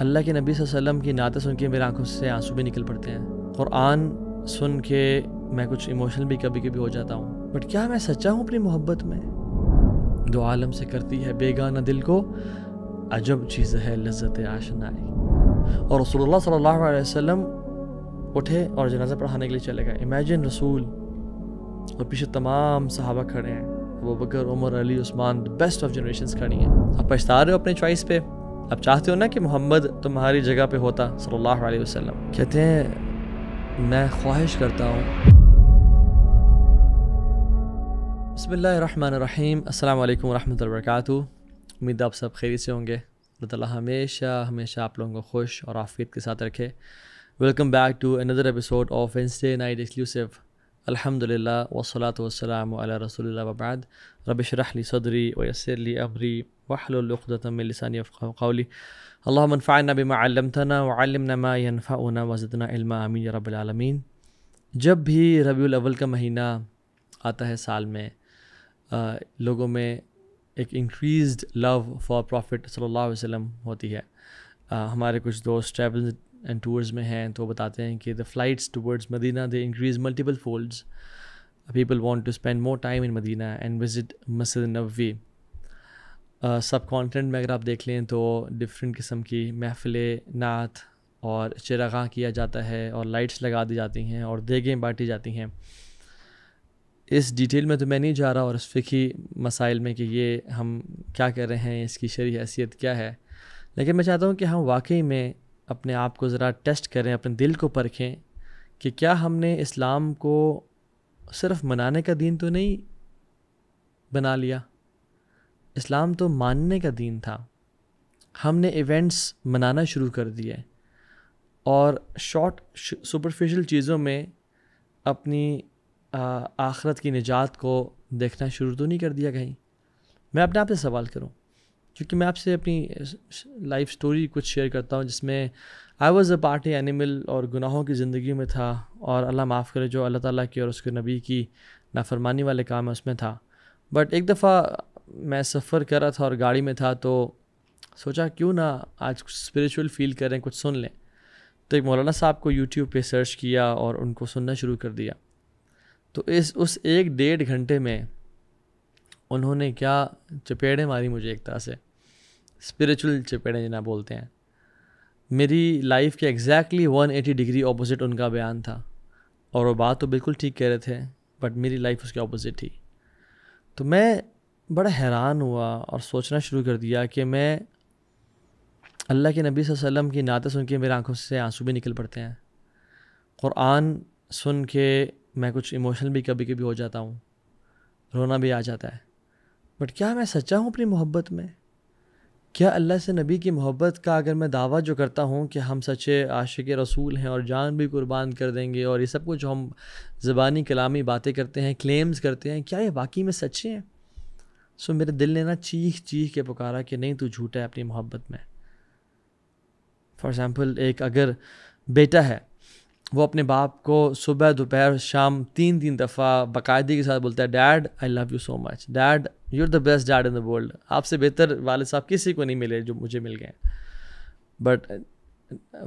अल्लाह के नबी वसल्लम की नाते सुन के मेरी आंखों से आंसू भी निकल पड़ते हैं क़ुरान सुन के मैं कुछ इमोशनल भी कभी कभी हो जाता हूँ बट क्या मैं सच्चा हूँ अपनी मोहब्बत में दो आलम से करती है बेगाना दिल को अजब चीज़ है लज्जत आशनाई और रसोल्ला सल्ला वसम उठे और जनाजा पढ़ाने के लिए चले गए इमेजिन रसूल और पीछे तमाम सहाबा खड़े हैं वो Bakr Umar Ali Usman best of generation खड़ी हैं आप पछता रहे हो अपने चॉइस पे अब चाहते हो ना कि मोहम्मद तुम्हारी जगह पे होता सल्लल्लाहु अलैहि वसल्लम कहते हैं मैं ख्वाहिश करता हूँ बसमीम अल्लाम वरहमत वर्क उम्मीद आप सब खैरी से होंगे अल्लाह हमेशा हमेशा आप लोगों को खुश और आफियत के साथ रखे welcome back to another episode of Wednesday night exclusive अल्हम्दुलिल्लाह वसलात वसलाम अला रसूल वबाद रबिशरहली सदरी वसरली अमरी واحلل عقدة من لساني يفقه قولي اللهم जब भी रबी अव्वल का महीना आता है साल में आ, लोगों में एक इंक्रीज्ड लव फॉर प्रॉफिट सल्लल्लाहु अलैहि वसल्लम होती है आ, हमारे कुछ दोस्त ट्रैवल एंड टूर्स में हैं तो बताते हैं कि the flights towards Medina they increase multiple folds people want to spend more time in Medina and visit Masjid Nabawi subcontinent में अगर आप देख लें तो डिफरेंट किस्म की महफिल नात और चिरागा किया जाता है और लाइट्स लगा दी जाती हैं और देगें बांटी जाती हैं इस डिटेल में तो मैं नहीं जा रहा और इस फ़िकी मसाइल में कि ये हम क्या कर रहे हैं इसकी शरी हैसियत क्या है लेकिन मैं चाहता हूँ कि हम वाकई में अपने आप को ज़रा टेस्ट करें अपने दिल को परखें कि क्या हमने इस्लाम को सिर्फ मनाने का दीन तो नहीं बना लिया इस्लाम तो मानने का दीन था हमने इवेंट्स मनाना शुरू कर दिए और शॉर्ट सुपरफिशल चीज़ों में अपनी आखरत की निजात को देखना शुरू तो नहीं कर दिया कहीं मैं अपने आप से सवाल करूं क्योंकि मैं आपसे अपनी लाइफ स्टोरी कुछ शेयर करता हूं जिसमें I was a party animal और गुनाहों की ज़िंदगी में था और अल्लाह माफ़ करे जो अल्लाह ताला की और उसके नबी की नाफरमानी वाले काम है उसमें था बट एक दफ़ा मैं सफ़र कर रहा था और गाड़ी में था तो सोचा क्यों ना आज कुछ स्परिचुअल फील करें कुछ सुन लें तो एक मौलाना साहब को यूट्यूब पे सर्च किया और उनको सुनना शुरू कर दिया तो इस उस एक डेढ़ घंटे में उन्होंने क्या चपेड़ें मारी मुझे एक तरह से स्पिरिचुअल चपेड़े जिन्हें बोलते हैं मेरी लाइफ के exactly one eighty degree opposite उनका बयान था और वो बात तो बिल्कुल ठीक कह रहे थे बट मेरी लाइफ उसके ऑपोजिट थी तो मैं बड़ा हैरान हुआ और सोचना शुरू कर दिया कि मैं अल्लाह के नबी वसल्लम की नाते सुन के मेरी आंखों से आंसू भी निकल पड़ते हैं क़ुरान सुन के मैं कुछ इमोशनल भी कभी कभी हो जाता हूँ रोना भी आ जाता है बट क्या मैं सच्चा हूँ अपनी मोहब्बत में क्या अल्लाह से नबी की मोहब्बत का अगर मैं दावा जो करता हूँ कि हम सच्चे आशिक रसूल हैं और जान भी कुर्बान कर देंगे और ये सब कुछ हम ज़बानी कलामी बातें करते हैं क्लेम्स करते हैं क्या ये वाकई में सच्चे हैं सो मेरे दिल ने ना चीख चीख के पुकारा कि नहीं तू झूठा है अपनी मोहब्बत में फॉर एग्ज़ाम्पल एक अगर बेटा है वो अपने बाप को सुबह दोपहर शाम तीन तीन दफ़ा बाकायदे के साथ बोलता है dad I love you so much dad you are the best dad in the world आपसे बेहतर वाले साहब किसी को नहीं मिले जो मुझे मिल गए बट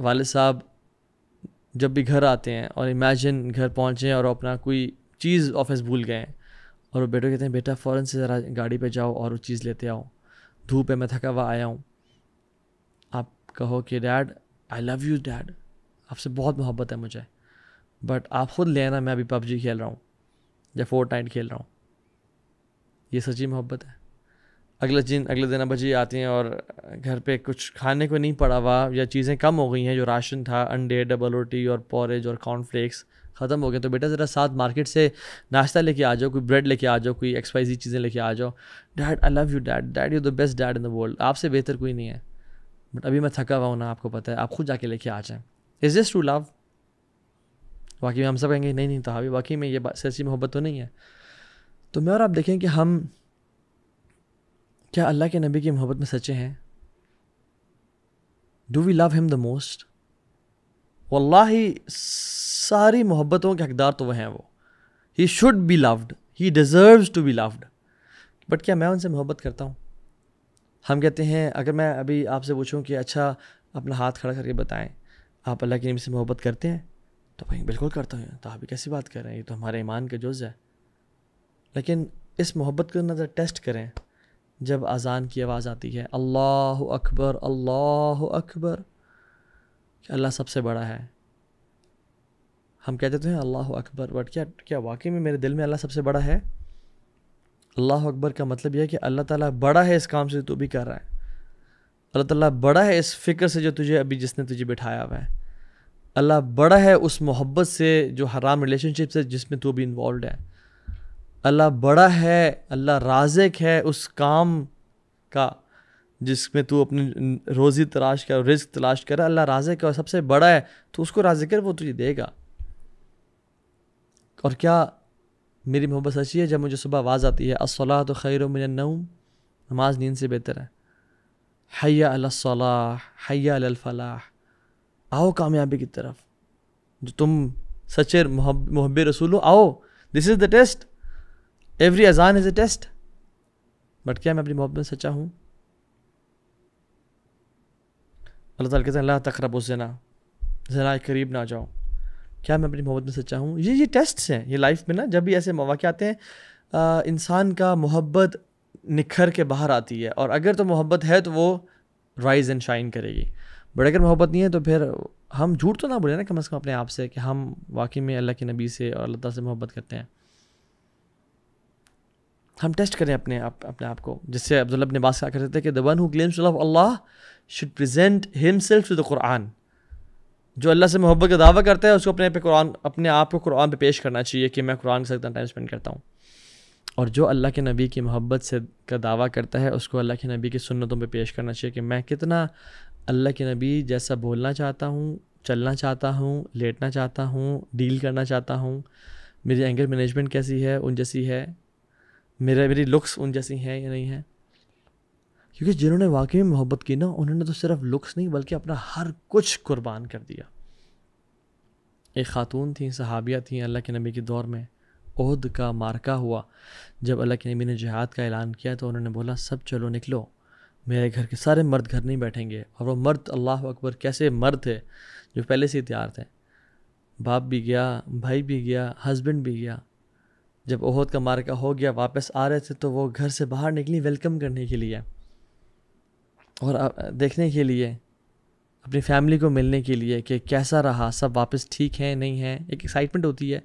वाले साहब जब भी घर आते हैं और इमेजिन घर पहुँचे और अपना कोई चीज़ ऑफिस भूल गए हैं और वो बेटे कहते हैं बेटा फ़ौरन से ज़रा गाड़ी पे जाओ और वो चीज़ लेते आओ धूप है मैं थका हुआ आया हूँ आप कहो कि dad I love you dad आपसे बहुत मोहब्बत है मुझे बट आप ख़ुद ले आना मैं अभी पबजी खेल रहा हूँ या फोर खेल रहा हूँ ये सच्ची मोहब्बत है अगले दिन अगले दिन अब जी आती हैं और घर पे कुछ खाने को नहीं पड़ा हुआ या चीज़ें कम हो गई हैं जो राशन था अंडे डबल रोटी और पॉरेज और कॉर्नफ्लेक्स ख़त्म हो गए तो बेटा ज़रा साथ मार्केट से नाश्ता लेके आ जाओ कोई ब्रेड लेके आ जाओ कोई एक्सपाइजी चीज़ें लेके आ जाओ dad I love you dad dad you the best dad in the world आपसे बेहतर कोई नहीं है बट अभी मैं थका हुआ हूँ ना आपको पता है आप खुद जाके लेके आ जाएँ इज़ दिस टू लव वाकई हम सब कहेंगे नहीं नहीं तो हावी वाकई में ये सच्ची मोहब्बत तो नहीं है तो मैं और आप देखें कि हम क्या अल्लाह के नबी की मोहब्बत में सच्चे हैं do we love him the most वल्लाह सारी मोहब्बतों के हकदार तो वह हैं वो he should be loved he deserves to be loved but क्या मैं उनसे मोहब्बत करता हूँ हम कहते हैं अगर मैं अभी आपसे पूछूँ कि अच्छा अपना हाथ खड़ा करके बताएं आप अल्लाह के नबी से मोहब्बत करते हैं तो भाई बिल्कुल करता हूँ तो आप कैसी बात कर रहे हैं ये तो हमारे ईमान का जुज़ है लेकिन इस मोहब्बत को नज़र टेस्ट करें जब अज़ान की आवाज़ आती है अल्लाह अकबर अल्लाह अकबर अल्लाह सबसे बड़ा है हम कहते तो हैं अल्लाह अकबर बट क्या क्या वाकई में मेरे दिल में अल्लाह सबसे बड़ा है अल्लाह अकबर का मतलब यह है कि अल्लाह ताला बड़ा है इस काम से तू भी कर रहा है अल्लाह ताला बड़ा है इस फ़िक्र से जो तुझे अभी जिसने तुझे बिठाया हुआ है अल्लाह बड़ा है उस मोहब्बत से जो हराम रिलेशनशिप से जिसमें तू भी इन्वॉल्व है अल्लाह बड़ा है अल्लाह राजक है उस काम का जिसमें तू अपनी रोज़ी तलाश कर रिस्क तलाश कर अल्लाह राजक है और सबसे बड़ा है तो उसको राजी कर वो तुझे देगा और क्या मेरी मोहब्बत सच्ची है जब मुझे सुबह आवाज़ आती है असला तो खैर मिनूम नमाज नींद से बेहतर है हैया अलसलाह हैया अलफलाह आओ कामयाबी की तरफ जो तुम सच्चे मोहब रसूल हो आओ this is the test every अजान इज़ ए टेस्ट बट क्या मैं अपनी मोहब्बत में सच्चा हूँ अल्लाह ताला कहते हैं अल्लाह तकरब जना जना करीब ना जाओ क्या मैं अपनी मोहब्बत में सच्चा हूँ ये ये टेस्ट्स हैं ये लाइफ में ना जब भी ऐसे मौाक़े आते हैं इंसान का मोहब्बत निखर के बाहर आती है और अगर तो मोहब्बत है तो वो राइज एंड शाइन करेगी बट अगर मोहब्बत नहीं है तो फिर हम झूठ तो ना बोले ना कम अज़ कम अपने आप से कि हम वाकई में अल्लाह के नबी से और अल्लाह से मोहब्बत करते हैं हम टेस्ट करें अपने आप अपने आप को जिससे अब्दुल ने बात क्या करते थे कि the one who claims of Allah should present himself to the Quran जो अल्लाह से मोहब्बत का दावा करता है उसको अपने पे कुरान अपने आप को कुरान पे पेश करना चाहिए कि मैं कुरान के साथ इतना टाइम स्पेंड करता हूँ और जो अल्लाह के नबी की मोहब्बत से का दावा करता है उसको अल्लाह के नबी की सुन्नतों पे पेश करना चाहिए कि मैं कितना अल्लाह के नबी जैसा बोलना चाहता हूँ चलना चाहता हूँ लेटना चाहता हूँ डील करना चाहता हूँ मेरी एंगर मैनेजमेंट कैसी है उन जैसी है मेरा मेरी लुक्स उन जैसी हैं या नहीं है क्योंकि जिन्होंने वाकई में मोहब्बत की ना उन्होंने तो सिर्फ लुक्स नहीं बल्कि अपना हर कुछ कुर्बान कर दिया एक ख़ातून थी सहाबिया थी अल्लाह के नबी के दौर में उहद का मार्का हुआ जब अल्लाह के नबी ने जहाद का ऐलान किया तो उन्होंने बोला सब चलो निकलो मेरे घर के सारे मर्द घर नहीं बैठेंगे और वो मर्द अल्लाह अकबर कैसे मर्द थे जो पहले से ही तैयार थे बाप भी गया भाई भी गया हस्बैंड भी गया जब ओहद का मार्का हो गया वापस आ रहे थे तो वो घर से बाहर निकली वेलकम करने के लिए और देखने के लिए अपनी फैमिली को मिलने के लिए कि कैसा रहा सब वापस ठीक है नहीं है एक एक्साइटमेंट होती है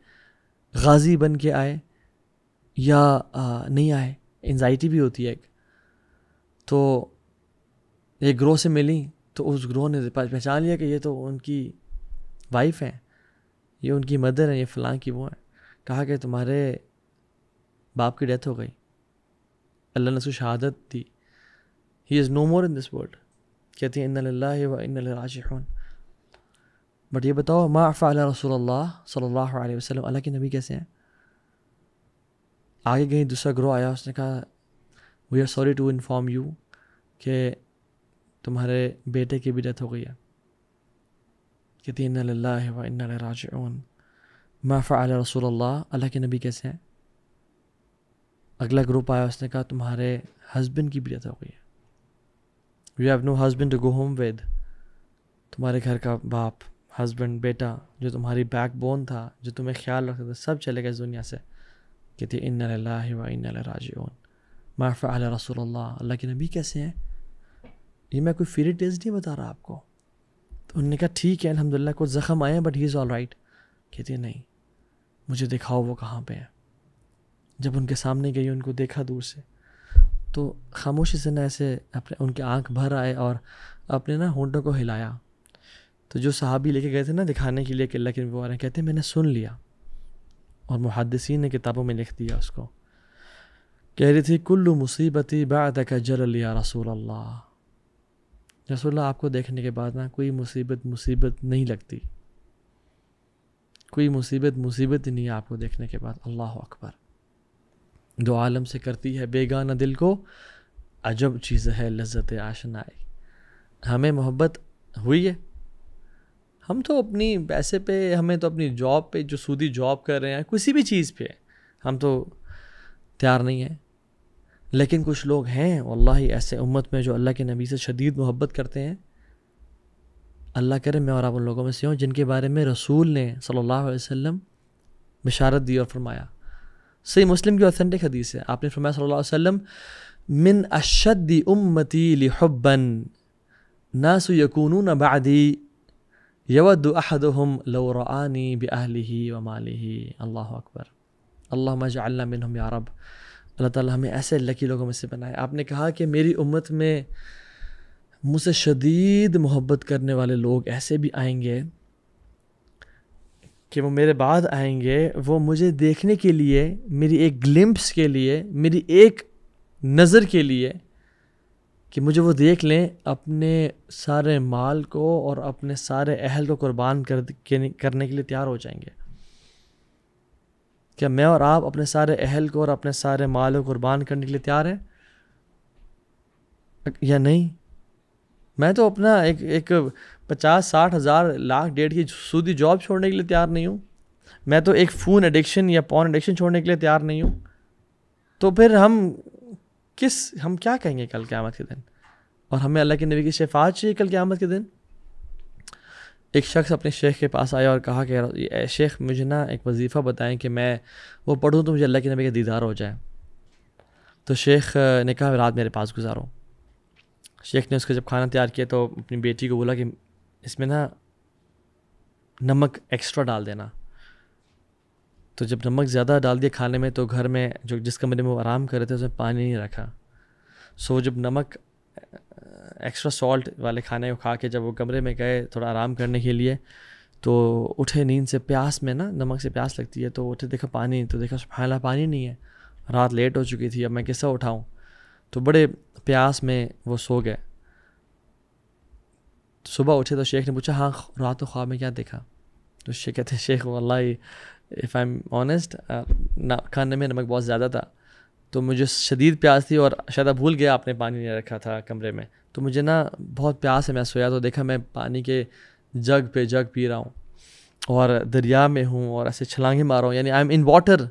गाजी बन के आए या आ, नहीं आए एनजाइटी भी होती है एक तो ये ग्रोह से मिली तो उस ग्रोह ने पहचान लिया कि ये तो उनकी वाइफ हैं ये उनकी मदर हैं ये फ़लाँ की वो हैं कहा कि तुम्हारे बाप की डेथ हो गई अल्लाह ने उसको शहादत दी he is no more in this world कहते हैं इन बट ये बताओ मा फ़ाल सल्ला वसलम अल्लाह के नबी कैसे हैं आगे गई दूसरा ग्रोह आया उसने कहा we are sorry to inform you कि तुम्हारे बेटे की भी डेथ हो गई है कहती इन व इन राजन मा अल्लाह के नबी कैसे हैं अगला ग्रुप आया उसने कहा तुम्हारे हस्बैंड की भी डेथ हो गई है you have no husband to go home with तुम्हारे घर का बाप हस्बैंड बेटा जो तुम्हारी बैक बोन था जो तुम्हें ख्याल रखते था सब चले गए इस दुनिया से कहते इन व इन राजन माफ़ अल रसोल अल्लाह के नबी कैसे हैं ये मैं कोई फ्री टेस्ट नहीं बता रहा आपको तो उन्होंने कहा ठीक है अलहमदिल्ला कुछ ज़ख्म आए हैं but he is all right कहते नहीं मुझे दिखाओ वो कहाँ पे है जब उनके सामने गई उनको देखा दूर से तो खामोशी से ना ऐसे अपने उनके आंख भर आए और अपने ना होंठों को हिलाया तो जो साहबी लेके गए थे ना दिखाने के लिए किला के मुबारा कहते मैंने सुन लिया और मुहदसिन ने किताबों में लिख दिया उसको कह रही थी कुल्लू मुसीबती बाद का जल लिया रसूल अल्लाह रसूल आपको देखने के बाद ना कोई मुसीबत मुसीबत नहीं लगती कोई मुसीबत मुसीबत ही नहीं आपको देखने के बाद अल्लाह अकबर दो आलम से करती है बेगाना दिल को अजब चीज़ है लज्जत आशनाई हमें मोहब्बत हुई है हम तो अपनी पैसे पे हमें तो अपनी जॉब पे जो सूदी जॉब कर रहे हैं किसी भी चीज़ पे हम तो तैयार नहीं हैं लेकिन कुछ लोग हैं अल्लाह ऐसे उम्मत में जो अल्लाह के नबी से शदीद मोहब्बत करते हैं अल्लाह करे मैं और आप उन लोगों में से हूँ जिनके बारे में रसूल ने सल्लल्लाहु अलैहि वसल्लम बशारत दी और फरमाया सही मुस्लिम की ऑथेंटिक हदीस है आपने फरमाया सल्लल्लाहु अलैहि वसल्लम मिन अशद उम्मती हब्बन नासु यकूनून बादी यवद अहदहुम लौरानी बि अहली व मालिही अल्लाह अकबर अल्लाह मजाल्ला मिनहम या रब अल्लाह ताला हमें ऐसे लकी लोगों में से बनाए आपने कहा कि मेरी उम्मत में मुझसे शदीद मोहब्बत करने वाले लोग ऐसे भी आएंगे कि वो मेरे बाद आएंगे वो मुझे देखने के लिए मेरी एक ग्लिम्प्स के लिए मेरी एक नज़र के लिए कि मुझे वो देख लें अपने सारे माल को और अपने सारे अहल को कुर्बान कर के, करने के लिए तैयार हो जाएंगे क्या मैं और आप अपने सारे अहल को और अपने सारे माल को कुर्बान करने के लिए तैयार हैं या नहीं मैं तो अपना एक एक पचास साठ हज़ार लाख डेढ़ की सूदी जॉब छोड़ने के लिए तैयार नहीं हूँ मैं तो एक फ़ोन एडिक्शन या पॉन एडिक्शन छोड़ने के लिए तैयार नहीं हूँ तो फिर हम किस हम क्या कहेंगे कल क़्यामत के दिन और हमें अल्लाह के नबी की शफात चाहिए कल क़्यामत के दिन एक शख्स अपने शेख के पास आया और कहा कि शेख मुझे ना एक वजीफ़ा बताएं कि मैं वो पढ़ूँ तो मुझे अल्लाह के नबी का दीदार हो जाए तो शेख ने कहा रात मेरे पास गुजारो शेख ने उसका जब खाना तैयार किया तो अपनी बेटी को बोला कि इसमें ना नमक एक्स्ट्रा डाल देना तो जब नमक ज़्यादा डाल दिया खाने में तो घर में जो जिस कमरे में वो आराम कर रहे थे उसमें पानी नहीं रखा सो जब नमक एक्स्ट्रा सॉल्ट वाले खाने को खा के जब वो कमरे में गए थोड़ा आराम करने के लिए तो उठे नींद से प्यास में ना नमक से प्यास लगती है तो उठे देखा पानी तो देखा फैला पानी नहीं है रात लेट हो चुकी थी अब मैं किसा उठाऊँ तो बड़े प्यास में वो सो गए तो सुबह उठे तो शेख ने पूछा हाँ रात ख्वाब में क्या देखा तो शेख कहते शेख वल्ला इफ़ आई एम ऑनेस्ट खाने में नमक बहुत ज़्यादा था तो मुझे शदीद प्यास थी और शायद भूल गया आपने पानी नहीं रखा था कमरे में तो मुझे ना बहुत प्यास है मैं सोया तो देखा मैं पानी के जग पे जग पी रहा हूँ और दरिया में हूँ और ऐसे छलांगे मार रहा हूँ यानी I am in water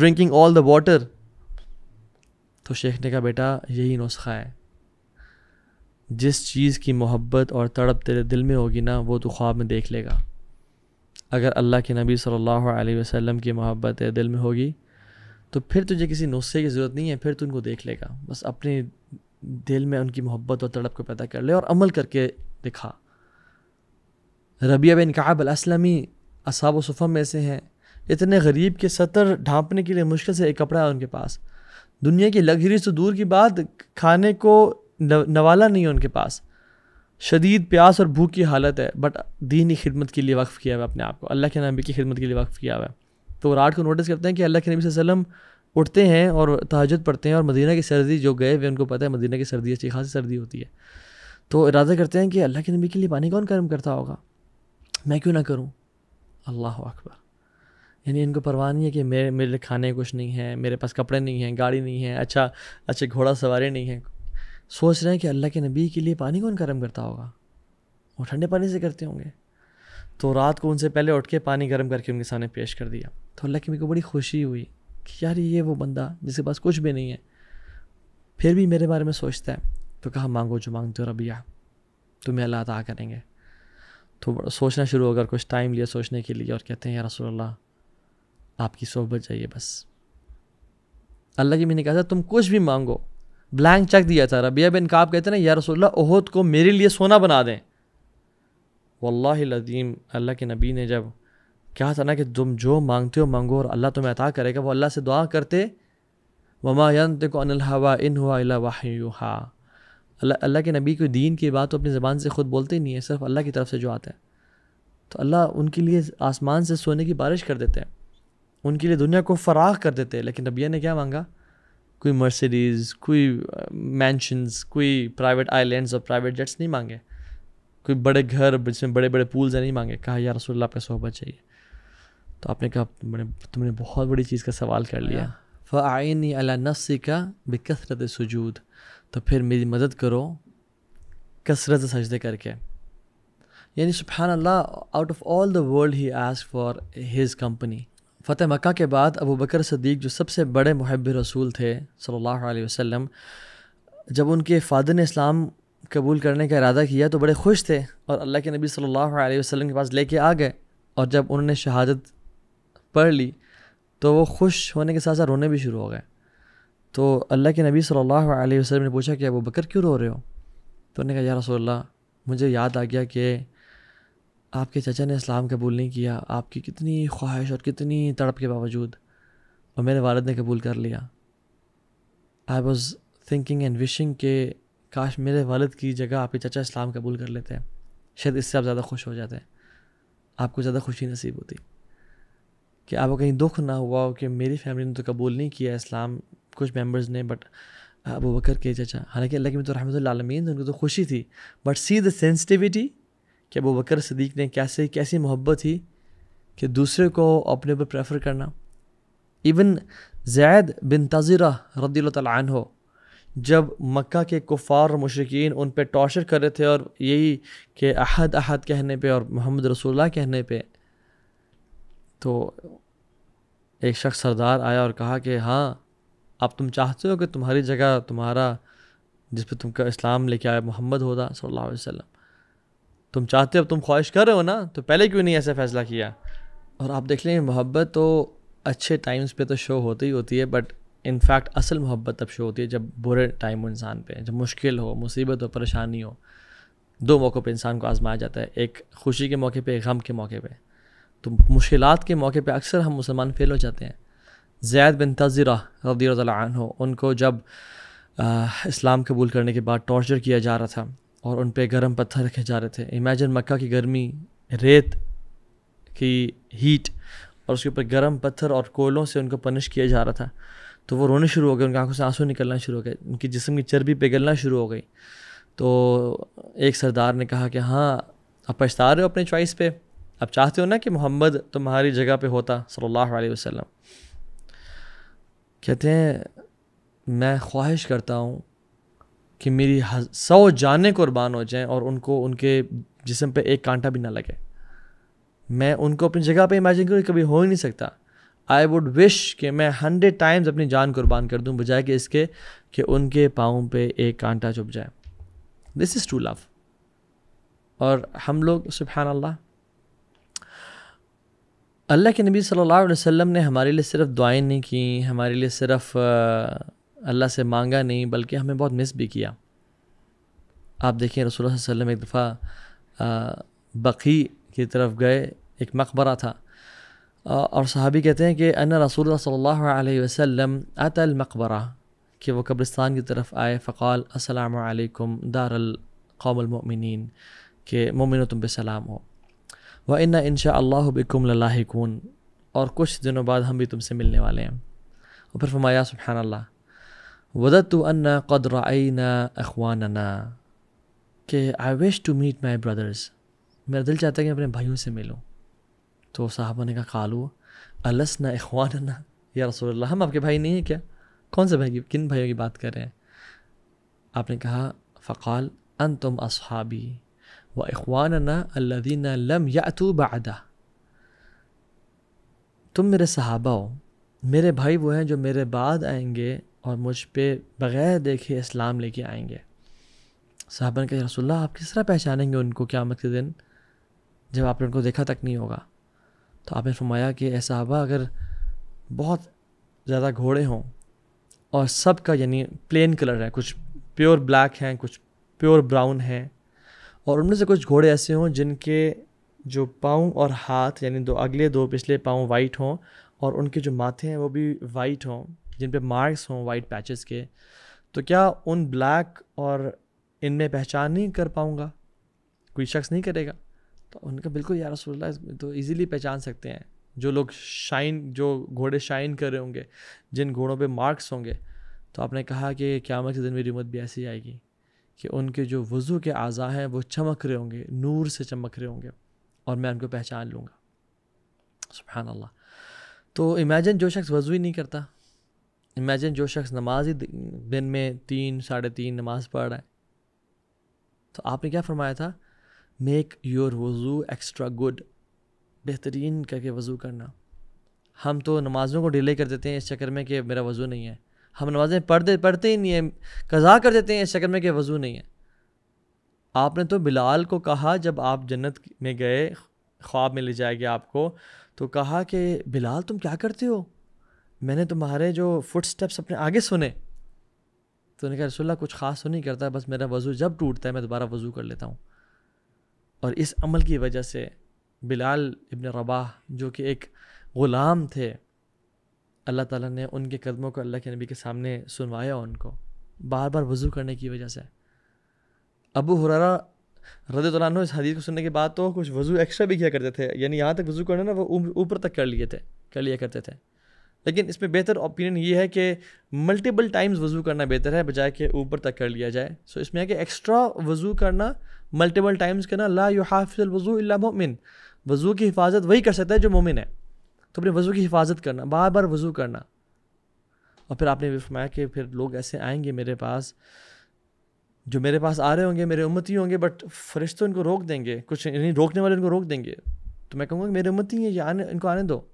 drinking all the water तो शेख ने कहा बेटा यही नुस्खा है जिस चीज़ की मोहब्बत और तड़प तेरे दिल में होगी ना वो तो ख्वाब में देख लेगा अगर अल्लाह के नबी सल्लल्लाहु अलैहि वसल्लम की मोहब्बत तेरे दिल में होगी तो फिर तुझे किसी नुस्खे की ज़रूरत नहीं है फिर तू उनको देख लेगा बस अपने दिल में उनकी मोहब्बत और तड़प को पैदा कर ले और अमल करके दिखा रबिया बिन काब असलमी असाब सफ़म में से हैं इतने गरीब के सतर ढांपने के लिए मुश्किल से एक कपड़ा है उनके पास दुनिया की लग्जरी से दूर की बात खाने को नवाला नहीं है उनके पास शदीद प्यास और भूख की हालत है बट दीनी खिदमत के लिए वक्फ़ किया हुआ अपने आप को अल्लाह के नबी की खिदमत के लिए वक्फ़ किया हुआ है तो रात को नोटिस करते हैं कि अल्लाह के नबी वसम उठते हैं और तहजद पढ़ते हैं और मदीना की सर्दी जो गए हुए उनको पता है मदीना की सर्दी अच्छी खासी सर्दी होती है तो इरादा करते हैं कि अल्लाह के नबी के लिए पानी कौन कर्म करता होगा मैं क्यों ना करूँ अल्लाह अकबर यानी इनको परवाह नहीं है कि मेरे मेरे लिए खाने कुछ नहीं है मेरे पास कपड़े नहीं हैं गाड़ी नहीं है अच्छा अच्छे घोड़ा सवारी नहीं है सोच रहे हैं कि अल्लाह के नबी के लिए पानी कौन गर्म करता होगा वो ठंडे पानी से करते होंगे तो रात को उनसे पहले उठ के पानी गर्म करके उनके सामने पेश कर दिया तो अल्लाह के नबी को बड़ी खुशी हुई कि यार ये वो बंदा जिसके पास कुछ भी नहीं है फिर भी मेरे बारे में सोचता है तो कहा मांगो जो मांगते हो रबिया तुम्हें अल्लाह अदा करेंगे तो सोचना शुरू होगा कुछ टाइम लिया सोचने के लिए और कहते हैं यार रसोल्ला आपकी सोहबत चाहिए बस अल्लाह की मैंने कहा था तुम कुछ भी मांगो ब्लैंक चेक दिया था रबिया बिन काब कहते ना यार रसोल्ला ओहद को मेरे लिए सोना बना दें वल्ला अल्लाह के नबी ने जब कहा था ना कि तुम जो मांगते हो मांगो और अल्लाह तुम्हें अता करेगा वो अल्लाह से दुआ करते ममा को अनिल हवा इन हुआ अला अल्लाह अल्लाह के नबी को दीन की बात तो अपनी ज़बान से ख़ुद बोलते ही नहीं है सिर्फ अल्लाह की तरफ से जो आता है तो अल्लाह उनके लिए आसमान से सोने की बारिश कर देते हैं उनके लिए दुनिया को फराग कर देते लेकिन रबिया ने क्या मांगा कोई मर्सिडीज़ कोई मैंशनस uh, कोई प्राइवेट आइलैंड्स और प्राइवेट जेट्स नहीं मांगे कोई बड़े घर जिसमें बड़े बड़े पूल्स हैं नहीं मांगे कहा यार रसोल्ला आपका सोहबत चाहिए तो आपने कहा तुमने तुमने बहुत बड़ी चीज़ का सवाल कर लिया फ आइनी अला नफ़ी का बेकसरत सजूद तो फिर मेरी मदद करो कसरत सजदे करके यानी सुबहान Allah out of all the world he ask for his company फ़तेह मक्का के बाद अबू बकर सदीक जो सबसे बड़े महब रसूल थे सल्लल्लाहु अलैहि वसल्लम जब उनके फ़ादर ने इस्लाम कबूल करने का इरादा किया तो बड़े खुश थे और अल्लाह के नबी सल्लल्लाहु अलैहि वसल्लम के पास लेके आ गए और जब उन्होंने शहादत पढ़ ली तो वो खुश होने के साथ साथ रोने भी शुरू हो गए तो अल्लाह के नबी सल्लल्लाहु अलैहि वसल्लम ने पूछा कि अबू बकर क्यों रो रहे हो तो उन्होंने कहा यार रसोल्ला मुझे याद आ गया कि आपके चचा ने इस्लाम कबूल नहीं किया आपकी कितनी ख्वाहिश और कितनी तड़प के बावजूद और मेरे वालद ने कबूल कर लिया I was thinking and wishing के काश मेरे वालद की जगह आपके चचा इस्लाम कबूल कर लेते हैं शायद इससे आप ज़्यादा खुश हो जाते हैं आपको ज़्यादा खुशी नसीब होती कि आपको कहीं दुख ना हुआ हो कि मेरी फैमिली ने तो कबूल नहीं किया इस्लाम कुछ मेम्बर्स ने बट अबू बकर के चचा हालांकि अल्लाह की तो रहमत आलमीन उनको तो खुशी थी बट सी द सेंसिटिविटी कि अबू बकर सदीक ने कैसे कैसी मोहब्बत थी कि दूसरे को अपने ऊपर प्रेफर करना इवन जैद बिन तज़ीरा रदील तन हो जब मक्का के कुफ़ार और मशरकिन उन पर टॉर्चर कर रहे थे और यही कि अहद अहद कहने पे और मोहम्मद रसूलुल्लाह कहने पे तो एक शख्स सरदार आया और कहा कि हाँ अब तुम चाहते हो कि तुम्हारी जगह तुम्हारा जिस पर तुम इस्लाम लेके आए मोहम्मद होदा सल्ला वसम तुम चाहते हो तुम ख्वाहिश कर रहे हो ना तो पहले क्यों नहीं ऐसा फैसला किया और आप देख लें मोहब्बत तो अच्छे टाइम्स पे तो शो होती ही होती है बट इन फैक्ट असल मोहब्बत तब शो होती है जब बुरे टाइम हो इंसान पे जब मुश्किल हो मुसीबत हो परेशानी हो दो मौक़ों पे इंसान को आजमाया जाता है एक खुशी के मौके पे एक गम के मौके पे तो मुश्किल के मौके पे अक्सर हम मुसलमान फेल हो जाते हैं जैद बिन तज़ीरा रदी हो उनको जब आ, इस्लाम कबूल करने के बाद टॉर्चर किया जा रहा था और उन पर गर्म पत्थर रखे जा रहे थे इमेजिन मक्का की गर्मी रेत की हीट और उसके ऊपर गर्म पत्थर और कोयलों से उनको पनिश किया जा रहा था तो वो रोने शुरू हो गए उनकी आंखों से आंसू निकलना शुरू हो गए उनकी जिसम की चर्बी पिघलना शुरू हो गई तो एक सरदार ने कहा कि हाँ आप पछता रहे हो अपने चॉइस पे आप चाहते हो ना कि मोहम्मद तुम्हारी जगह पे होता सल्लल्लाहु अलैहि वसल्लम कहते हैं मैं ख्वाहिश करता हूँ कि मेरी सौ जाने कुर्बान हो जाएं और उनको उनके जिसम पे एक कांटा भी ना लगे मैं उनको अपनी जगह पे इमेजिन करूँ कभी हो ही नहीं सकता आई वुड विश कि मैं हंड्रेड टाइम्स अपनी जान कुर्बान कर दूँ बजाय कि इसके कि उनके पाँव पे एक कांटा चुप जाए दिस इज़ ट्रू लव और हम लोग सुबहान अल्लाह अल्लाह के नबी सल्लल्लाहु अलैहि वसल्लम ने हमारे लिए सिर्फ दुआएं नहीं की हमारे लिए सिर्फ अल्लाह से मांगा नहीं बल्कि हमें बहुत मिस भी किया आप देखें रसूल वसम एक दफ़ा बकी की तरफ गए एक मकबरा था और सहाबी कहते हैं कि अन रसूल सल्ला वसम अतल मकबरा कि वो कब्रिस्तान की तरफ आए फ़क़ाल असलकम दारल कौमलमिन के मोमिन तुम पे सलाम हो व इन्ना इनशा अल्लाह बिकुम लाकून और कुछ दिनों बाद हम भी तुमसे मिलने वाले हैं और फिर फरमाया सुबहानल्ला وَدَدْتُ أن قَدْ رَأَيْنَا أَخْوَانَنَا كي I wish to meet my brothers میرا دل چاہتا ہے کہ اپنے بھائیوں سے ملوں تو صاحبہ نے کہا قالو أَلَسْنَا إِخْوَانَنَا یا رسول اللہ ہم آپ کے بھائی نہیں ہیں کیا کون سے بھائی کن بھائیوں کی بات کر رہے ہیں آپ نے کہا فقال انتم اصحابی و اخواننا الذین لم یاتوا بعدہ تم میرے صحابہ ہو میرے بھائی وہ ہیں جو میرے بعد آئیں گے और मुझ पर बग़ैर देखे इस्लाम लेके आएंगे साहबा ने कहा रसोल्ला आप किस तरह पहचानेंगे उनको क़्यामत के दिन जब आपने उनको देखा तक नहीं होगा तो आपने फरमाया कि ऐसा हवा अगर बहुत ज़्यादा घोड़े हों और सब का यानी प्लेन कलर है कुछ प्योर ब्लैक हैं कुछ प्योर ब्राउन हैं और उनमें से कुछ घोड़े ऐसे हों जिनके जो पाँव और हाथ यानी दो अगले दो पिछले पाँव वाइट हों और उनके जो माथे हैं वो भी वाइट हों जिन पे मार्क्स हों वाइट पैचेस के तो क्या उन ब्लैक और इनमें पहचान नहीं कर पाऊँगा कोई शख्स नहीं करेगा तो उनका बिल्कुल यार रसोल्ला तो ईज़िली पहचान सकते हैं जो लोग शाइन जो घोड़े शाइन कर रहे होंगे जिन घोड़ों पे मार्क्स होंगे तो आपने कहा कि क्या के दिन मेरी उम्मत भी ऐसी आएगी कि उनके जो वज़ू के अज़ा हैं वो चमक रहे होंगे नूर से चमक रहे होंगे और मैं उनको पहचान लूँगा सुबहान अल्लाह तो इमेजिन जो शख्स वज़ू ही नहीं करता इमेजिन जो शख्स नमाज ही दिन में तीन साढ़े तीन नमाज पढ़ रहा है तो आपने क्या फरमाया था मेक योर वज़ू एक्स्ट्रा गुड बेहतरीन करके वज़ू करना हम तो नमाज़ों को डिले कर देते हैं इस चक्कर में कि मेरा वज़ू नहीं है हम नमाज़ें पढ़ते पढ़ते ही नहीं है कज़ा कर देते हैं इस चक्कर में कि वज़ू नहीं है आपने तो बिलाल को कहा जब आप जन्नत में गए ख्वाब में ले जाएगा आपको तो कहा कि बिलाल तुम क्या करते हो मैंने तुम्हारे जो फुट स्टेप्स अपने आगे सुने तो उन्हें कहा रसोल्ला कुछ ख़ास तो नहीं करता बस मेरा वज़ू जब टूटता है मैं दोबारा वज़ू कर लेता हूँ और इस अमल की वजह से बिलाल इबन रबाह जो कि एक ग़ुलाम थे अल्लाह ताला ने उनके कदमों को अल्लाह के नबी के सामने सुनवाया उनको बार बार वज़ू करने की वजह से अबू हुरारा रद्द इस हदीस को सुनने के बाद तो कुछ वज़ू एक्स्ट्रा भी किया करते थे यानी यहाँ तक वज़ू करना ना वो ऊपर तक कर लिए थे कर लिया करते थे लेकिन इसमें बेहतर ओपिनियन ये है कि मल्टीपल टाइम्स वज़ू करना बेहतर है बजाय कि ऊपर तक कर लिया जाए सो so, इसमें है कि एक्स्ट्रा वज़ू करना मल्टीपल टाइम्स करना ला यू हाफिल वज़ू अल्ला मोमिन वज़ू की हिफाजत वही कर सकता है जो मोमिन है तो अपने वज़ू की हिफाजत करना बार बार वज़ू करना और फिर आपने भी फरमाया कि फिर लोग ऐसे आएंगे मेरे पास जो मेरे पास आ रहे होंगे मेरे उम्मती होंगे बट फरिश्ते इनको रोक देंगे कुछ यानी रोकने वाले इनको रोक देंगे तो मैं कहूँगा कि मेरे उम्मती हैं ये आने इनको आने दो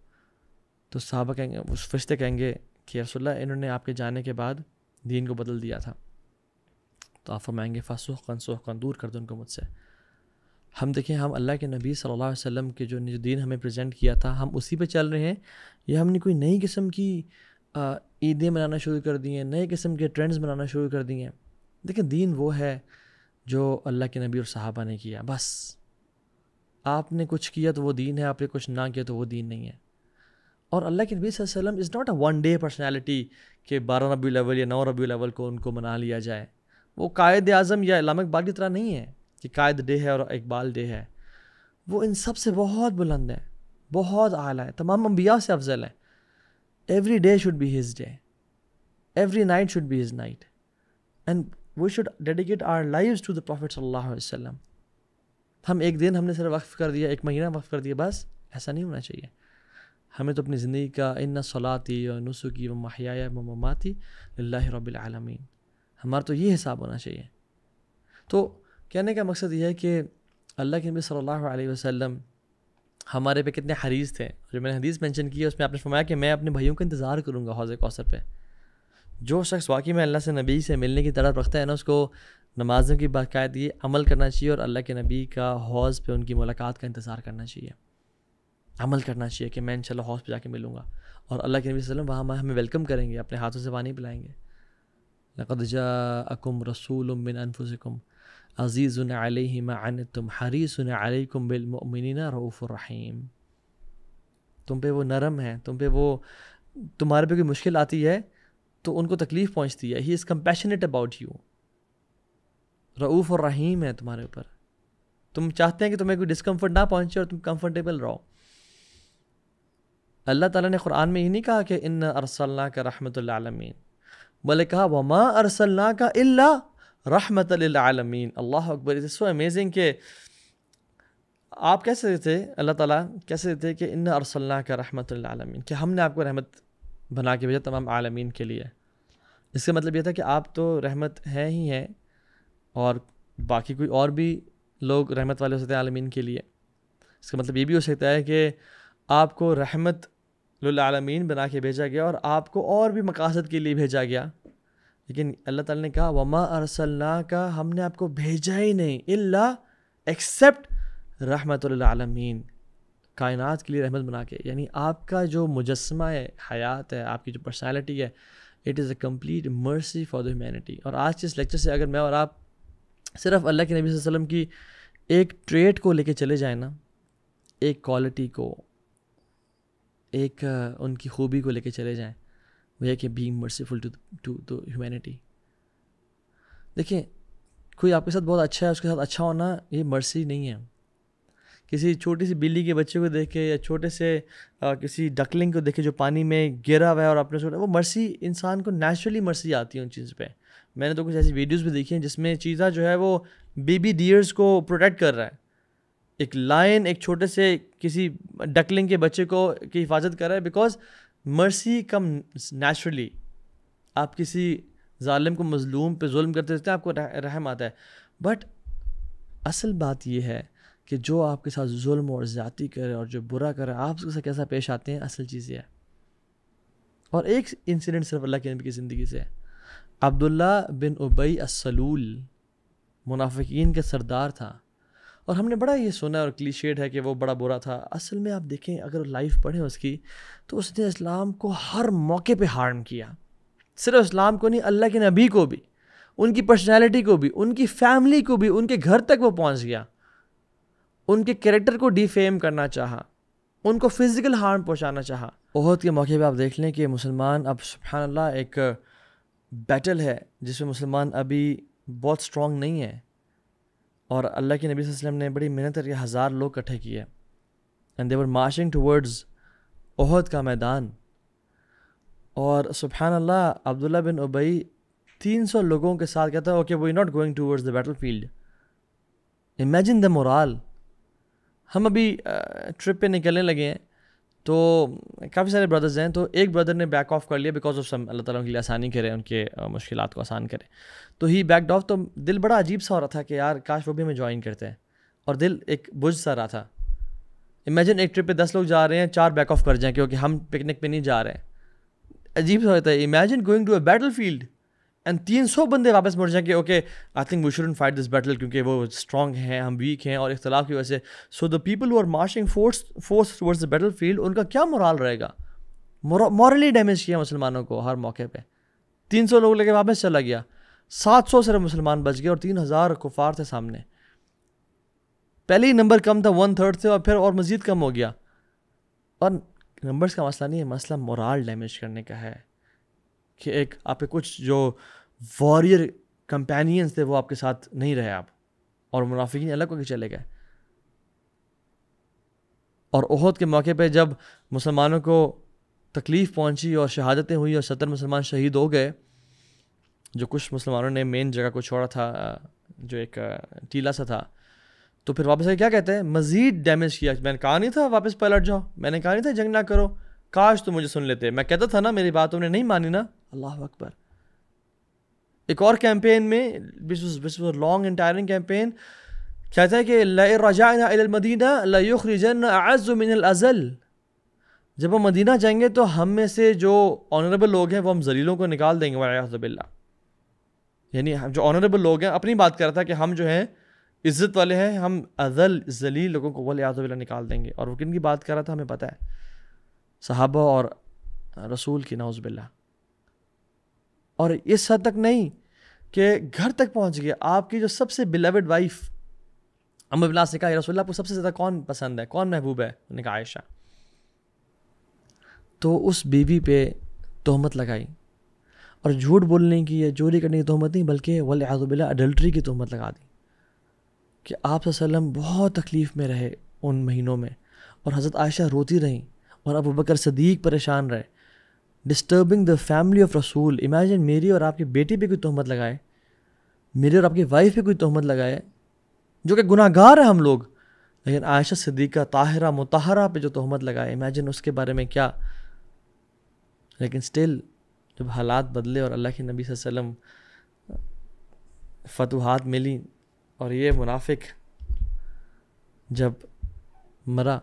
तो सहाबा कहेंगे उस फरिश्ते कहेंगे कि रसोल्ला इन्होंने आपके जाने के बाद दीन को बदल दिया था तो आप फरमाएंगे सोह कन दूर कर दो उनको मुझसे हम देखें हम अल्लाह के नबी सल्लल्लाहु अलैहि वसल्लम के जो दीन हमें प्रेजेंट किया था हम उसी पे चल रहे हैं या हमने कोई नई किस्म की ईदें मनाना शुरू कर दी हैं नए किस्म के ट्रेंड्स बनाना शुरू कर दिए हैं देखिए दीन वो है जो अल्लाह के नबी और साहबा ने किया बस आपने कुछ किया तो वो दीन है आपने कुछ ना किया तो वो दीन नहीं है और अल्लाह के नबी वसल्लम is not a one day personality के बारह रबी लेवल या नौ रबी लेवल को उनको मना लिया जाए वो कायद अज़म या इलाम इकबाल की तरह नहीं है कि कायद डे है और इकबाल डे है वो इन सब से बहुत बुलंद है बहुत आला है तमाम अम्बिया से अफजल है every day should be his day every night should be his night and we should dedicate our live to the prophet सल्लल्लाहु वसल्लम हम एक दिन हमने सिर्फ वक्फ कर दिया एक महीना वक्फ कर दिया बस ऐसा नहीं होना चाहिए हमें तो अपनी ज़िंदगी का इन सलाती व नसुकी व महिया व ममाती ला रबालमीन हमारा तो ये हिसाब होना चाहिए तो कहने का मकसद यह है कि अल्लाह के नबी सल्लल्लाहु अलैहि वसल्लम हमारे पे कितने हरीज थे जो मैंने हदीस मेंशन की है उसमें आपने फरमाया कि मैं अपने भाइयों का इंतज़ार करूँगा हौज़ कौसर पे जो शख्स वाकई में अल्लाह से नबी से मिलने की तरफ रखता है ना उसको नमाजों की बाकायदगी अमल करना चाहिए और अल्लाह के नबी का हौज़ पे उनकी मुलाकात का इंतज़ार करना चाहिए अमल करना चाहिए कि मैं इनशाला हौस पे जाके मिलूँगा और अल्लाह के नबी वसल्लम वहाँ हमें वेलकम करेंगे अपने हाथों से पानी पिलाएंगे लकदजा अकुम रसूल बिन अनफुसकुम अज़ीज़ अलहम तुम हरी सुन अलकुम बिलमिन रऊफ़ुररहीम तुम पे वो नरम है तुम पे वो तुम्हारे पे कोई मुश्किल आती है तो उनको तकलीफ़ पहुँचती है he is compassionate about you रऊफ़ और रहीम है तुम्हारे ऊपर तुम चाहते हैं कि तुम्हें कोई डिस्कम्फर्ट ना पहुँचे और तुम कम्फ़र्टेबल रहो अल्लाह ताला ने कुरान में ही नहीं कहा कि इन अरसल्ला का रहमत आलमीन बल्कि कहा वमा अरसल्ला का इल्ला रहमत आलमीन अल्लाह अकबर इज सो अमेजिंग के आप कह सकते थे अल्लाह ताला कह सकते थे कि इन अरसल्ला का रहमत आलमीन कि हमने आपको रहमत बना के भेजा तमाम आलमीन के लिए इसका मतलब यह था कि आप तो रहमत हैं ही हैं और बाकी कोई और भी लोग रहमत वाले हो सकते हैं आलमीन के लिए इसका मतलब ये भी हो सकता है कि आपको रहमत लालमीन बना के भेजा गया और आपको और भी मकासद के लिए भेजा गया लेकिन अल्लाह ताला ने कहा वमा अरसल्ला का हमने आपको भेजा ही नहीं इल्ला एक्सेप्ट रहमत लालमीन कायनात के लिए रहमत बना के यानी आपका जो मुजस्मा है हयात है आपकी जो पर्सनैलिटी है it is a complete mercy for the humanity और आज के इस लेक्चर से अगर मैं और आप सिर्फ अल्लाह के नबी वसल्लम की एक ट्रेट को लेके चले जाए ना एक क्वालिटी को एक उनकी खूबी को लेके चले जाएं वो है कि being merciful to to the humanity देखिए कोई आपके साथ बहुत अच्छा है उसके साथ अच्छा होना ये मर्सी नहीं है किसी छोटी सी बिल्ली के बच्चे को देखे या छोटे से आ, किसी डकलिंग को देखे जो पानी में गिरा हुआ है और आपने सोचा वो मर्सी इंसान को नेचुरली मर्सी आती है उन चीज़ पे मैंने तो कुछ ऐसी वीडियोस भी देखी हैं जिसमें चीज़ा जो है वो बेबी डियर्स को प्रोटेक्ट कर रहा है एक लाइन एक छोटे से किसी डकलिंग के बच्चे को की हिफाजत कर रहा है बिकॉज मर्सी कम नेचुरली आप किसी ालिम को मजलूम पे जुल्म करते रहते हैं आपको रहम आता है बट असल बात यह है कि जो आपके साथ जुल्म और ज़्यादी करे और जो बुरा करे आप उसके साथ कैसा पेश आते हैं असल चीज़ है और एक इंसिडेंट सिर्फ अल्लाह के नबी की ज़िंदगी से अब्दुल्ला बिन उबई असलूल मुनाफिकीन का सरदार था और हमने बड़ा ये सुना और क्लीशेड है कि वो बड़ा बुरा था असल में आप देखें अगर लाइफ पढ़ें उसकी तो उसने इस्लाम को हर मौके पे हार्म किया सिर्फ इस्लाम को नहीं अल्लाह के नबी को भी उनकी पर्सनैलिटी को भी उनकी फैमिली को भी उनके घर तक वो पहुँच गया उनके कैरेक्टर को डिफेम करना चाहा उनको फिज़िकल हार्म पहुँचाना चाहा बहुत के मौके पर आप देख लें कि मुसलमान अब सुबहानल्ला एक बैटल है जिसमें मुसलमान अभी बहुत स्ट्रॉन्ग नहीं है और अल्लाह के नबी वसल्लम ने बड़ी मेहनत करके हज़ार लोग इकट्ठे किए and they were marching towards Uhud का मैदान और सुबहान अल्लाह अब्दुल्ला बिन उबई तीन सौ लोगों के साथ कहता है okay we not going towards the battle field imagine the morale हम अभी ट्रिप पे निकलने लगे हैं तो काफ़ी सारे ब्रदर्स हैं तो एक ब्रदर ने बैक ऑफ कर लिया बिकॉज ऑफ सम अल्लाह ताला के लिए आसानी करें उनके मुश्किल को आसान करें तो ही बैकड ऑफ तो दिल बड़ा अजीब सा हो रहा था कि यार काश वो भी हमें ज्वाइन करते हैं और दिल एक बुझ सा रहा था इमेजिन एक ट्रिप पे दस लोग जा रहे हैं चार बैक ऑफ कर जाएँ क्योंकि हम पिकनिक पे नहीं जा रहे हैं अजीब सा होता है imagine going to a battle field and सौ बंदे वापस मुड़ जाएंगे okay I think we shouldn't fight this battle क्योंकि वो स्ट्रॉग हैं हम वीक हैं और इख्तलाफ की वजह से so the people are marching force force towards the battle field उनका क्या मोराल रहेगा मॉरली डैमेज किया मुसलमानों को हर मौके पर तीन सौ लोग लेके वापस चला गया सात सौ सिर्फ मुसलमान बच गए और तीन हज़ार कुफार थे सामने पहले ही नंबर कम था वन थर्ड थे और फिर और मज़ीद कम हो गया और नंबर्स का मसला नहीं है मसला मोराल डैमेज करने का है कि एक आपके कुछ जो वॉरियर कंपेनियंस थे वो आपके साथ नहीं रहे आप और मुनाफिकीन अलग होकर चले गए और ओहद के मौके पे जब मुसलमानों को तकलीफ़ पहुंची और शहादतें हुई और सत्तर मुसलमान शहीद हो गए जो कुछ मुसलमानों ने मेन जगह को छोड़ा था जो एक टीला सा था तो फिर वापस आगे क्या कहते हैं मज़ीद डैमेज किया मैंने कहा नहीं था वापस पलट जाओ मैंने कहा नहीं था जंग ना करो काश तुम मुझे सुन लेते मैं कहता था ना मेरी बात तुमने नहीं मानी ना अल्लाह अकबर एक और कैंपेन में लॉन्ग एंड टायरिंग कैंपेन कहता है कि लजामदीना लखन अज़ल जब हम मदीना जाएंगे तो हम में से जो ऑनरेबल लोग हैं वो हम जलीलों को निकाल देंगे वाला यानी हम जो ऑनरेबल लोग हैं अपनी बात कर रहा था कि हम जो हैं इज़्ज़त वाले हैं हम अज़ल जलील लोगों को वायाबिल्ला निकाल देंगे और वो किन की बात कर रहा था हमें पता है सहाबा और रसूल की नाउज़ बिल्ला और इस हद तक नहीं कि घर तक पहुंच गया आपकी जो सबसे बिलवड वाइफ अम्बिला से कहा रसोल्ला को सबसे ज़्यादा कौन पसंद है कौन महबूब है उन्होंने कहा आयशा तो उस बीवी पे तहमत लगाई और झूठ बोलने की या चोरी करने की तहमत नहीं बल्कि वल आजबिल्ला अडल्ट्री की तहमत लगा दी कि आप बहुत तकलीफ़ में रहे उन महीनों में और हज़रत आयशा रोती रहीं और अबू बकर सदीक परेशान रहे डिस्टर्बिंग द फैमिली ऑफ रसूल इमेजिन मेरी और आपकी बेटी पे कोई तहमत लगाए मेरी और आपकी वाइफ पे कोई तहमत लगाए जो कि गुनाहगार है हम लोग लेकिन आयशा सदीक़ा ताहरा मुताहरा पे जो तहमत लगाए इमेजिन उसके बारे में क्या लेकिन स्टिल जब हालात बदले और अल्लाह के नबी वसम फतूहत मिली और ये मुनाफिक जब मरा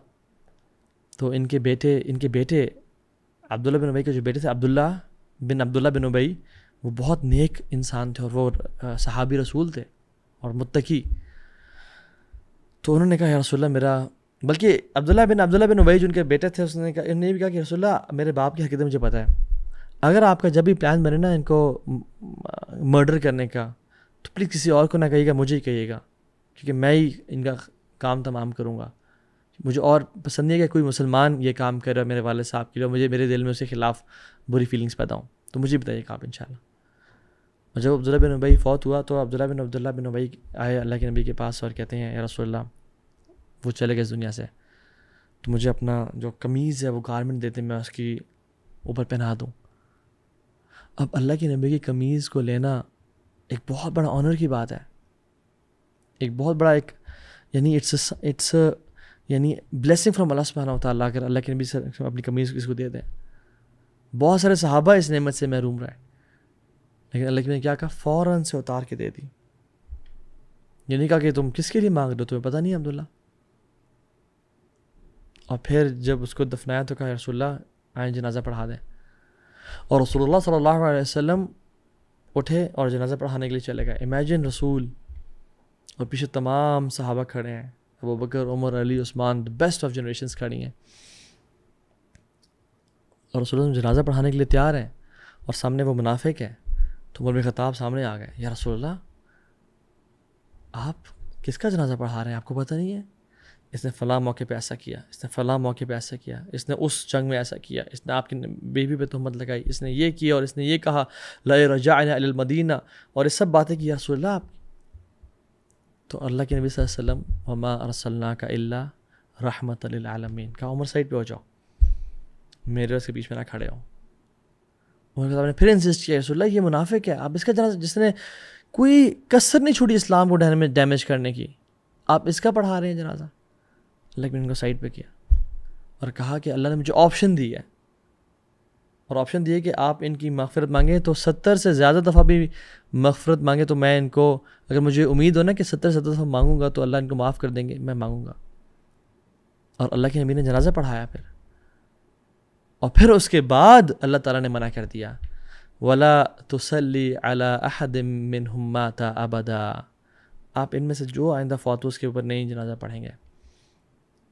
तो इनके बेटे इनके बेटे अब्दुल्ला बिन उबई के जो बेटे थे अब्दुल्ला बिन अब्दुल्ला बिन उबई वो बहुत नेक इंसान थे और वो सहाबी रसूल थे और मुत्तकी तो उन्होंने कहा रसोल्ला मेरा बल्कि अब्दुल्ला बिन अब्दुल्ला बिन उबई जिनके बेटे थे उसने कहा इन्होंने भी कहा कि रसोल्ला मेरे बाप की हकीकत मुझे पता है अगर आपका जब भी प्लान बने ना इनको मर्डर करने का तो प्लीज़ किसी और को ना कहिएगा मुझे ही कहिएगा क्योंकि मैं ही इनका काम तमाम करूँगा मुझे और पसंद नहीं है कि कोई मुसलमान ये काम कर रहा है मेरे वाले साहब के लिए मुझे मेरे दिल में उसके खिलाफ बुरी फीलिंग्स पैदा हों तो मुझे बताइए आप इन और जब अब्दुल्ला बिन उबई फ़ौत हुआ तो अब्दुल्ला बिन अब्दुल्ला बिन उबई आए अल्लाह के नबी के पास और कहते हैं रसोल्ला वो चले गए इस दुनिया से तो मुझे अपना जो कमीज़ है वो गारमेंट देते मैं उसकी ऊपर पहना दूँ अब अल्लाह के नबी की कमीज़ को लेना एक बहुत बड़ा ऑनर की बात है एक बहुत बड़ा एक यानी इट्स इट्स यानी ब्लेसिंग फ्राम अल्लाह सुबहाना तला अगर अल्लाह के नबी अपनी कमीज़ इसको दे दें बहुत सारे सहाबा इस नेमत से महरूम रहे लेकिन अल्लाह ने क्या कहा फ़ौर से उतार के दे दी ये नहीं कहा कि तुम किसके लिए मांग रहे हो तुम्हें पता नहीं अब्दुल्ला और फिर जब उसको दफनाया तो कहा रसोल्ला आए जनाजा पढ़ा दें और रसोल्ला सल्ला उठे और जनाजा पढ़ाने के लिए चले गए इमेजिन रसूल और पीछे तमाम सहाबा खड़े हैं Abu Bakr Umar Ali Usman the best of generation खड़ी हैं और रसोल जनाजा पढ़ाने के लिए तैयार हैं और सामने वो मुनाफिक है तो उमर ख़ताब सामने आ गए यार रसोल्ला आप किसका जनाजा पढ़ा रहे हैं आपको पता नहीं है इसने फ़लाँ मौके पे ऐसा किया इसने फ़लाँ मौके पे ऐसा किया इसने उस जंग में ऐसा किया इसने आपकी बेबी पे तहमत लगाई इसने ये किया और इसने ये कहा लय रजा और ये सब बातें की रसोल्ला आप तो अल्लाह के नबी वसल्लम वमा रसल्ला का अल्ला रहमत आलमीन का उमर साइड पे हो जाओ मेरे उसके बीच में ना खड़े हो उमर साहब ने फिर इंसिस्ट किया रसोल्ला ये मुनाफे क्या आप इसका जना जिसने कोई कसर नहीं छूटी इस्लाम को डैमेज डैमेज करने की आप इसका पढ़ा रहे हैं जनाजा लेकिन उनको साइड पे किया और कहा कि अल्लाह ने मुझे ऑप्शन दी है और ऑप्शन दिए कि आप इनकी मफरत मांगें तो सत्तर से ज़्यादा दफ़ा भी मफफरत मांगें तो मैं इनको अगर मुझे उम्मीद हो ना कि सत्तर सत्तर दफ़ा मांगूंगा तो अल्लाह इनको माफ़ कर देंगे मैं मांगूंगा और अल्लाह के नबी ने जनाजा पढ़ाया फिर और फिर उसके बाद अल्लाह ताला ने मना कर दिया वला तसली अला अहदमिन हमाता अबदा आप इनमें से जो आइंदा फातूस उसके ऊपर नहीं जनाजा पढ़ेंगे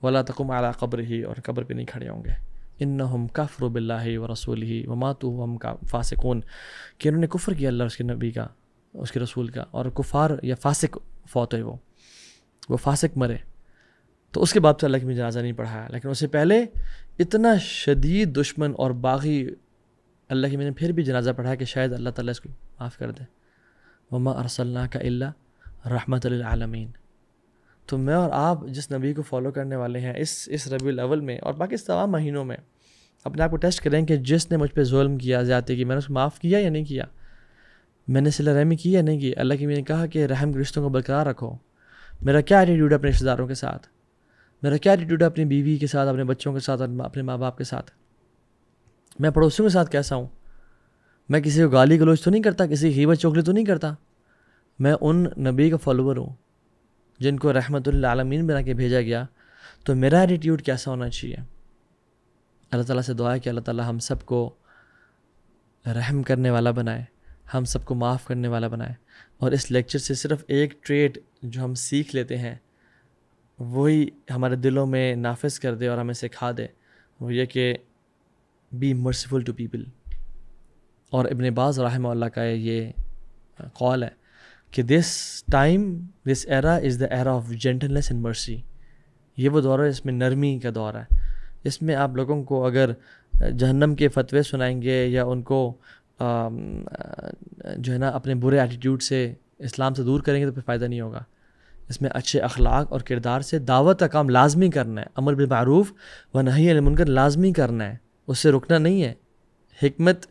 वला तकुम अला कब्र ही और कब्र पर नहीं खड़े होंगे इन हम काफ़र बिल्ला व रसूल ही व मातू हम का फासिकून कि उन्होंने कुफ़र किया अल्लाह उसके नबी का उसके रसूल का और कुफ़ार या फासिक फौत है वो वो फासिक मरे तो उसके बाद तो अल्लाह के जनाजा नहीं पढ़ाया लेकिन उससे पहले इतना शदीद दुश्मन और बागी अल्लाह के मैंने फिर भी जनाजा पढ़ाया कि शायद अल्लाह ताला इसको माफ़ कर दे ममा अरसल्ला का अल्ला रहमत आलमीन तो मैं और आप जिस नबी को फॉलो करने वाले हैं इस इस रबी अवल में और बाकी तमाम महीनों में अपने आप को टेस्ट करें कि जिसने मुझ पर जुल्म किया ज़्यादा की मैंने उसको माफ़ किया या नहीं किया मैंने सिला रहमी की या नहीं की अल्लाह की मैंने कहा कि रहम रिश्तों को बरकरार रखो मेरा क्या एटीट्यूड है अपने रिश्तेदारों के साथ मेरा क्या एटीट्यूड है अपनी बीवी के साथ अपने बच्चों के साथ अपने माँ बाप के साथ मैं पड़ोसियों के साथ कैसा हूँ मैं किसी को गाली गलोच तो नहीं करता किसी की हीबत चोकली तो नहीं करता मैं उन नबी का फॉलोअर हूँ जिनको रहमत आलमीन बना के भेजा गया तो मेरा एटीट्यूड कैसा होना चाहिए अल्लाह ताला से दुआ है कि अल्लाह ताला हम सबको रहम करने वाला बनाए हम सबको माफ़ करने वाला बनाए और इस लेक्चर से सिर्फ एक ट्रेड जो हम सीख लेते हैं वही हमारे दिलों में नाफिज कर दे और हमें सिखा दे वो ये कि बी मर्सीफुल टू पीपल और इबन बाज़ रहम का ये कॉल है कि this time this era is the era of gentleness and mercy ये वो दौर है इसमें नरमी का दौर है इसमें आप लोगों को अगर जहन्नम के फतवे सुनाएंगे या उनको जो है ना अपने बुरे एटीट्यूड से इस्लाम से दूर करेंगे तो फिर फ़ायदा नहीं होगा इसमें अच्छे अखलाक और किरदार से दावत का काम लाजमी करना है अमर बिलमूफ़ व नहीं मुनकर लाजमी करना है उससे रुकना नहीं है हमत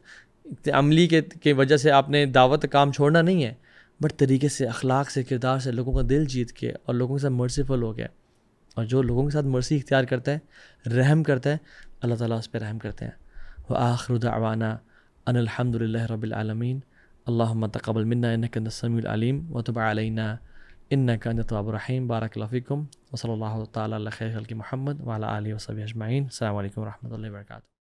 अमली के, के वजह से आपने दावत का काम छोड़ना नहीं है बट तरीके से अखलाक से किरदार से लोगों का दिल जीत के और लोगों के साथ मर्सीफुल हो गया और जो लोगों के साथ मर्सी इख्तियार करता है रहम करता है अल्लाह ताला उस पर रहम करते हैं व आखरुदावाना अनिलहमदिल्ल रबालमीन अल्लाम तकबल मन्नासमीम वतबालना इन का नतवाबरहीम बारकलफ़िकम वल्ल तैर की महमद वाला वसब अजमाइन अल्लाम वरहमल वर्का